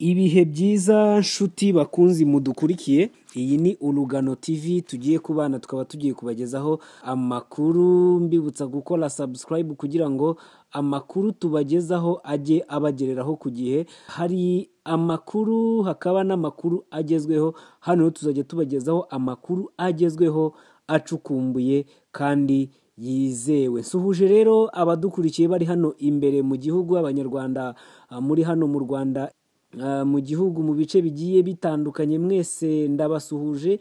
Ibihe byiza nshuti bakunzi mudukurikiye, iyi ni Urugano TV tugiye kubana tukaba tugiye kubagezaho amakuru, mbibutsa gukora subscribe kugira ngo amakuru tubagezaho ajye abagereraho ku gihe, hari amakuru hakaba n'amakuru agezweho, hano tuzajya tubagezaho amakuru agezweho acukumbuye kandi yizewe. Suhuje rero abadukurikiye bari hano imbere mu gihugu, abanyarwanda muri hano mu Rwanda Ah, mu gihugu mu bice bigiye bitandukanye mwese ndabasuhuje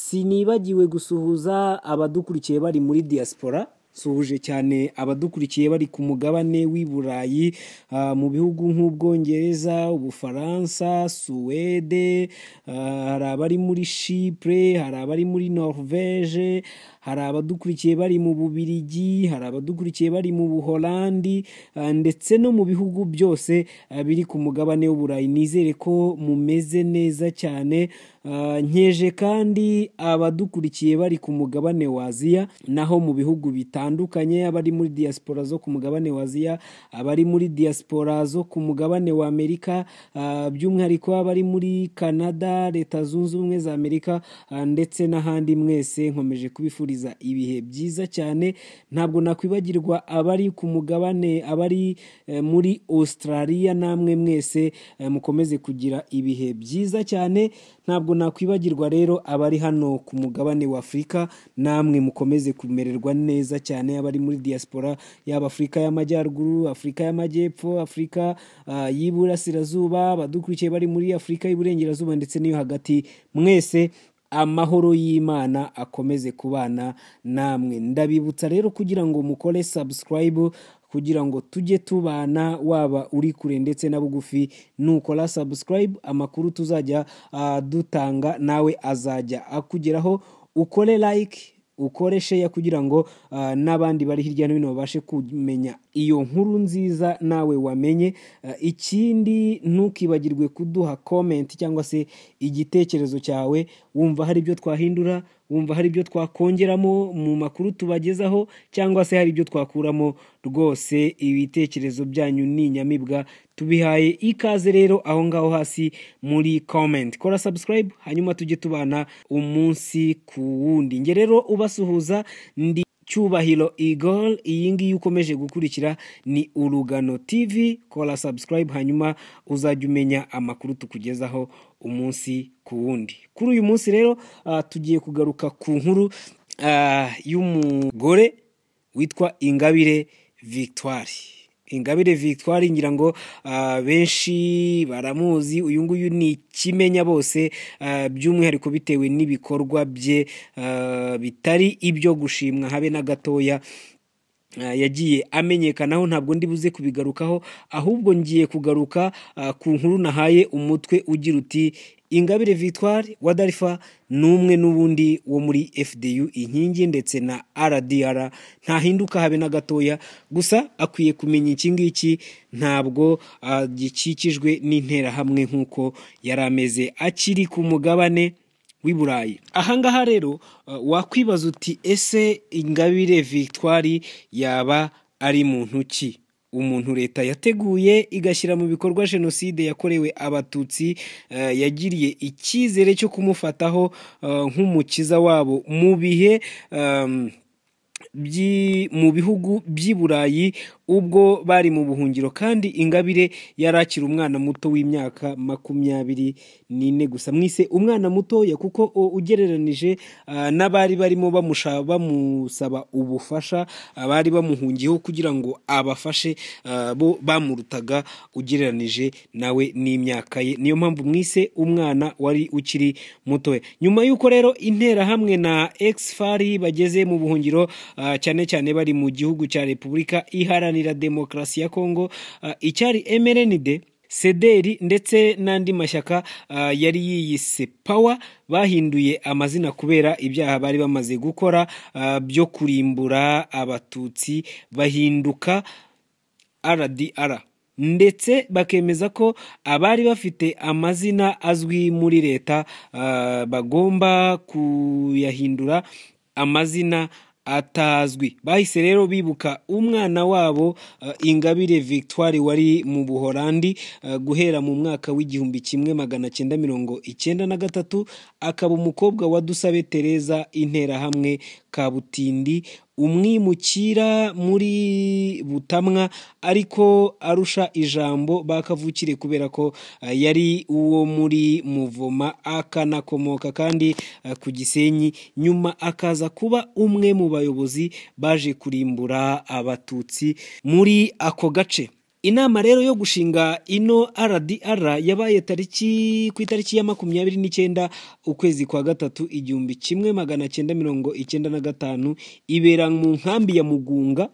sinibagiwe gusuhuza abadukurikiye bari muri diaspora suhuje cyane abadukurikiye bari ku mugabane w'i Burayi ah, mu bihugu nk'ubwongereza ubufaransa suwede ah, hari abari muri Chypre hari abari muri Norvège hari abadukurikiye bari mu Bubiligi hari abadukurikiye bari mu Buholandi ah, ndetse no mu bihugu byose biri ku mugabane w'uburayi nizere ko mumeze neza cyane Ah, nkeje kandi abadukurikiye bari ku mugabane wa aziya naho mu bihugu bitandukanye abari muri diaspora zo ku mugabane wa aziya abari muri diaspora zo ku mugabane wa amerika ah, by'umwihariko abari muri canada leta zunze ubumwe za amerika ah, ndetse n'ahandi mwese nkomeje kubifuriza ibihe byiza cyane ntabwo nakwibagirwa abari ku mugabane abari eh, muri australia namwe mwese eh, mukomeze kugira ibihe byiza cyane ntabwo ntabwo nakwibagirwa rero abari hano ku mugabane wa w'afurika namwe mukomeze kumererwa neza cyane abari muri diaspora yaba afurika y'amajyaruguru afurika y'amajyepfo afurika ah, y'iburasirazuba abadukurikiye bari muri afurika y'iburengerazuba ndetse n'iyo hagati mwese amahoro y'Imana akomeze kubana namwe ndabibutsa rero kugira ngo mukore sabusikarayibu kugira ngo tujye tubana waba uri kure ndetse na bugufi nukora sabusikarayibu amakuru tuzajya ah, dutanga nawe azajya akugeraho ukore layike ukore sheya kugira ngo ah, n'abandi bari hirya no hino babashe kumenya iyo nkuru nziza nawe wamenye eh, ikindi ntukibagirwe kuduha komenti cyangwa se igitekerezo cyawe wumva hari ibyo twahindura wumva hari ibyo twakongeramo mu makuru tubagezaho cyangwa se hari ibyo twakuramo rwose ibitekerezo byanyu ni inyamibwa tubihaye ikaze rero aho ngaho hasi muri komenti kora subscribe hanyuma tujye tubana umunsi ku wundi nge rero ubasuhuza ndi cyubahiro igol iyi ngiyi ukomeje gukurikira ni urugano tv kora sabusikarayibu hanyuma uzajya umenya amakuru tukugezaho umunsi ku wundi kuri uyu munsi rero ah, tugiye kugaruka ku nkuru ah, y'umugore witwa ingabire victoire ingabire victoire ngira ngo ah, benshi baramuzi uyu nguyu ni ikimenya bose ah, by'umwihariko bitewe n'ibikorwa bye ah, bitari ibyo gushimwa habe na gatoya Ah, yagiye amenyekanaho ntabwo ndi buze kubigarukaho ahubwo ngiye kugaruka ah, ku nkuru nahaye umutwe ugira uti ingabire victoire wa darifa ni umwe n'ubundi wo muri fdu inkingi ndetse na rdr ntahinduka habe na gatoya gusa akwiye kumenya iki ngiki ntabwo ah, gikikijwe n'interahamwe nk'uko yari ameze akiri ku mugabane w'i burayi ahangaha rero uh, wakwibaza uti ese ingabire victoire yaba ari muntu ki umuntu leta yateguye igashyira mu bikorwa jenoside yakorewe abatutsi uh, yagiriye icyizere cyo kumufataho uh, nk'umukiza wabo mu bihe um, mu bihugu by'i burayi ubwo bari mu buhungiro kandi ingabire yari akiri umwana muto w'imyaka makumyabiri n'ine gusa mwise umwana mutoya kuko ugereranije n'abari barimo bamusaba ubufasha abari bamuhungiyeho kugira ngo abafashe bo bamurutaga ugereranije nawe n'imyaka ye niyo mpamvu mwise umwana wari ukiri mutoya nyuma y'uko rero interahamwe na egisifari bageze mu buhungiro cyane cyane bari mu gihugu cya repubulika iharanira Guharanira Demokarasi ya Kongo uh, icyari MRND sederi ndetse n'andi mashyaka uh, yari yiyise pawa bahinduye amazina kubera ibyaha bari bamaze gukora uh, byo kurimbura abatutsi bahinduka rdr ndetse bakemeza ko abari bafite amazina azwi muri leta bagomba kuyahindura amazina atazwi bahise rero bibuka umwana wabo eh, ingabire victoire wari mu buhorandi eh, guhera mu mwaka w'igihumbi kimwe magana cyenda mirongo icyenda na gatatu akaba umukobwa wa dusabe tereza interahamwe kabutindi umwimukira muri Butamwa ariko arusha ijambo bakavukire kubera ko eh, yari uwo muri Muvoma akanakomoka kandi eh, ku Gisenyi nyuma akaza kuba umwe mu bayobozi baje kurimbura abatutsi muri ako gace inama rero yo gushinga ino RDR yabaye tariki ku itariki ya makumyabiri n'icyenda ukwezi kwa gatatu igihumbi kimwe magana cyenda mirongo icyenda na gatanu ibera mu nkambi ya Mugunga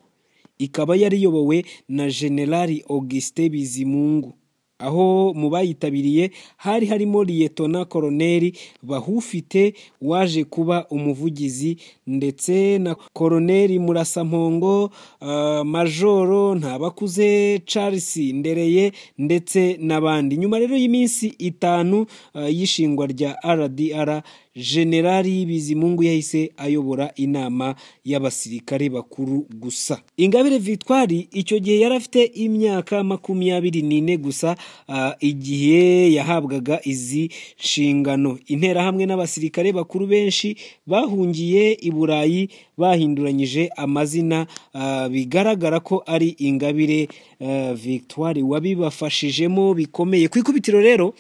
ikaba yariyobowe na Generali Auguste Bizimungu aho mu bayitabiriye hari harimo liyetona koroneri bahufite waje kuba umuvugizi ndetse na koroneri murasampongo ah, majoro ntabakuze Charles ndereye ndetse n'abandi nyuma rero y'iminsi itanu ah, y'ishingwa rya rdr generali bizimungu yahise ayobora inama y'abasirikare bakuru gusa ingabire victoire icyo gihe yari afite imyaka makumyabiri n'ine gusa ah, igihe yahabwaga izi nshingano interahamwe n'abasirikare bakuru benshi bahungiye i burayi bahinduranyije amazina ah, bigaragara ko ari ingabire ah, victoire wabibafashijemo bikomeye ku ikubitiro rero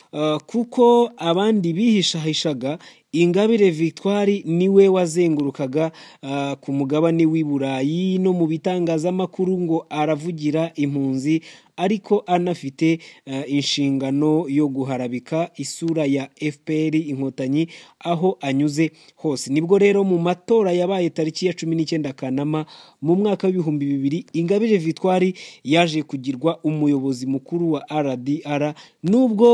kuko abandi bihishahishaga ingabire victoire niwe wazengurukaga uh, ku mugabane w'i burayi no mu bitangazamakuru ngo aravugira impunzi ariko anafite eh, inshingano yo guharabika isura ya fpr inkotanyi aho anyuze hose nibwo rero mu matora yabaye tariki ya cumi n'icyenda kanama mu mwaka w'ibihumbi bibiri ingabire victoire yaje kugirwa umuyobozi mukuru wa rdr nubwo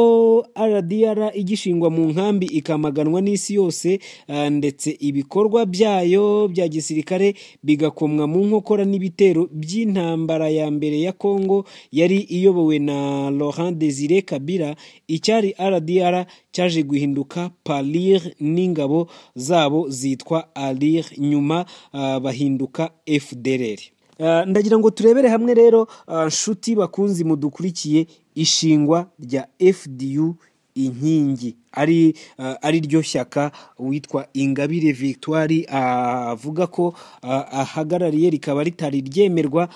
rdr igishingwa mu nkambi ikamaganwa n'isi yose eh, ndetse ibikorwa byayo bya gisirikare bigakomwa mu nkokora n'ibitero by'intambara ya mbere ya kongo yari yari iyobowe na Laurent Desire Kabila icyari RDR cyaje guhinduka PALIR n'ingabo zabo zitwa ALIR nyuma uh, bahinduka FDLR uh, ndagira ngo turebere hamwe rero uh, nshuti bakunzi mudukurikiye ishingwa rya FDU inkingi ari eh, ari ryo shyaka witwa ingabire victoire eh, avuga ko eh, ahagarariye rikaba ritari ryemerwa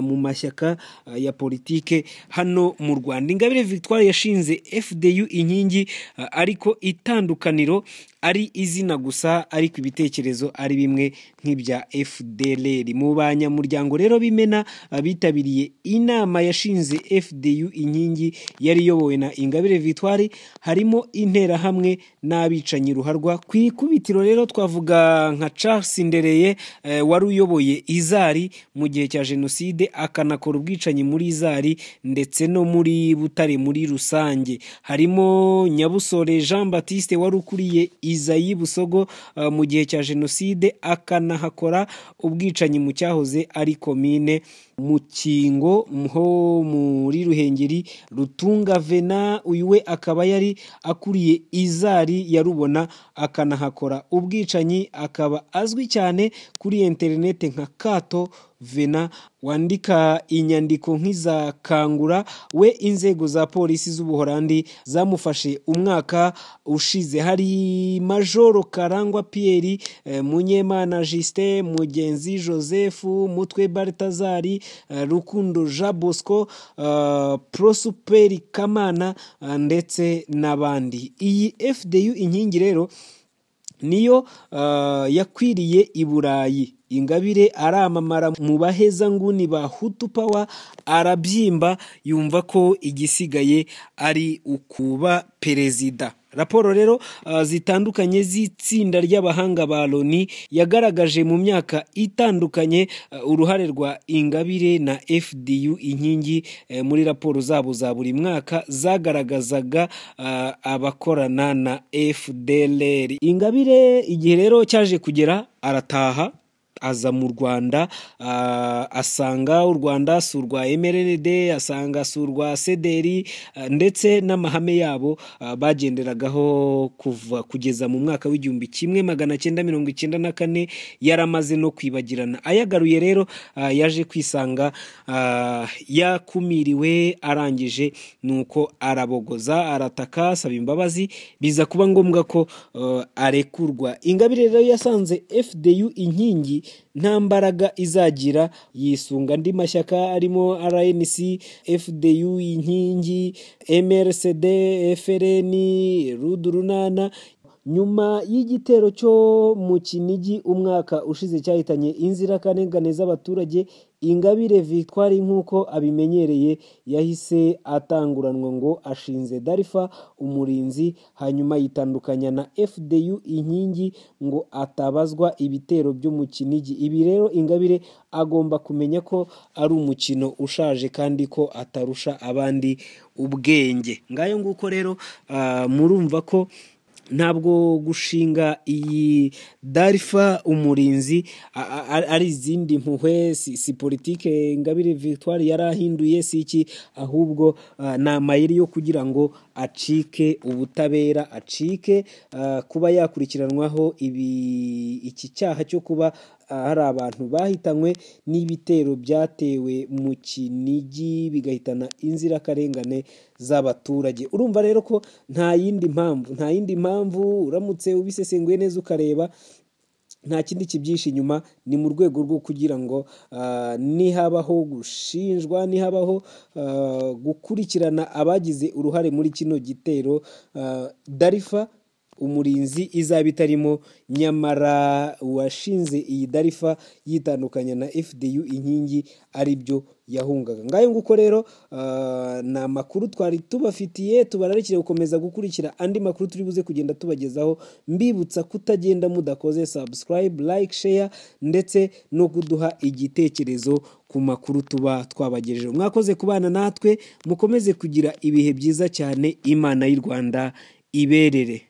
mu mashyaka ya politiki hano mu rwanda ingabire victoire yashinze fdu inkingi ariko itandukaniro ari izina gusa ariko ibitekerezo ari bimwe nk'ibya fdr mu banyamuryango rero b'imena bitabiriye inama yashinze fdu inkingi yari iyobowe na ingabire victoire harimo intebe interahamwe n'abicanyi ruharwa ku ikubitiro rero twavuga nka Charles Ndereye eh, wari uyoboye izari mu gihe cya jenoside akanakora ubwicanyi muri izari ndetse no muri butare muri rusange harimo nyabusore jean baptiste wari ukuriye izayi busogo eh, mu gihe cya jenoside akanahakora ubwicanyi mu cyahoze ari komine Mukingo ho muri Ruhengeri Rutunga Vena uyu we akaba yari akuriye Izari yarubona akanahakora ubwicanyi akaba azwi cyane kuri interineti nka Kato vena wandika inyandiko nk'iza kangura we inzego za polisi z'ubuholandi zamufashe umwaka ushize hari majoro karangwa piyeri eh, munyemana jisite mugenzi joseph mutwe baritazari eh, rukundo jean bosco eh, prosuperi kamana ndetse n'abandi iyi fdu inkingi rero niyo uh, yakwiriye i burayi ingabire aramamara mu bahezanguni ba hutu pawa arabyimba yumva ko igisigaye ari ukuba perezida raporo rero ah, zitandukanye z'itsinda ry'abahanga ba loni yagaragaje mu myaka itandukanye ah, uruhare rwa ingabire na fdu inkingi eh, muri raporo zabo za buri mwaka zagaragazaga ah, abakorana na fdlr ingabire igihe rero cyaje kugera arataha aza mu rwanda ah, asanga u rwanda si urwa mrnd asanga si urwa sederi ah, ndetse n'amahame yabo ah, bagenderagaho kuva kugeza mu mwaka w'igihumbi kimwe magana cyenda mirongo icyenda na kane yaramaze no kwibagirana ayagaruye rero yaje kwisanga yakumiriwe arangije nuko arabogoza arataka asaba imbabazi biza kuba ngombwa ko arekurwa ingabire rero yasanze fdu inkingi nta mbaraga izagira yisunga andi mashyaka arimo RNC, FDU, Inkingi, MLCD, FLN, RUD Runana nyuma y'igitero cyo mu Kinigi umwaka ushize cyahitanye inzirakarengane z'abaturage ingabire victoire nk'uko abimenyereye yahise atanguranwa ngo ashinze darifa umurinzi hanyuma yitandukanya na fdu inkingi ngo atabazwa ibitero byo mu kinigi ibi rero ingabire agomba kumenya ko ari umukino ushaje kandi ko atarusha abandi ubwenge ngayo nguko rero ah, murumva ko ntabwo gushinga iyi darifa umurinzi ari izindi mpuhwe si politike ngabire victoire yari ahinduye si iki ahubwo ni amayeri yo kugira ngo acike ubutabera acike kuba yakurikiranwaho iki cyaha cyo kuba hari abantu bahitanywe n'ibitero byatewe mu kinigi bigahitana inzirakarengane z'abaturage urumva rero ko nta yindi mpamvu nta yindi mpamvu uramutse ubisesenguye neza ukareba nta kindi kibyishi inyuma ni mu rwego rwo kugira ngo ah, nihabaho gushinjwa nihabaho ah, gukurikirana abagize uruhare muri kino gitero ah, darifa umurinzi izaba itarimo nyamara washinze iyi darifa yitandukanya na fdu inkingi ari byo yahungaga ngayo nguko rero ah, ni amakuru twari tubafitiye tubararikire gukomeza gukurikira andi makuru turi buze kugenda tubagezaho mbibutsa kutagenda mudakoze subscribe like share ndetse no kuduha igitekerezo ku makuru tuba twabagejejeho mwakoze kubana natwe mukomeze kugira ibihe byiza cyane imana y'u rwanda iberere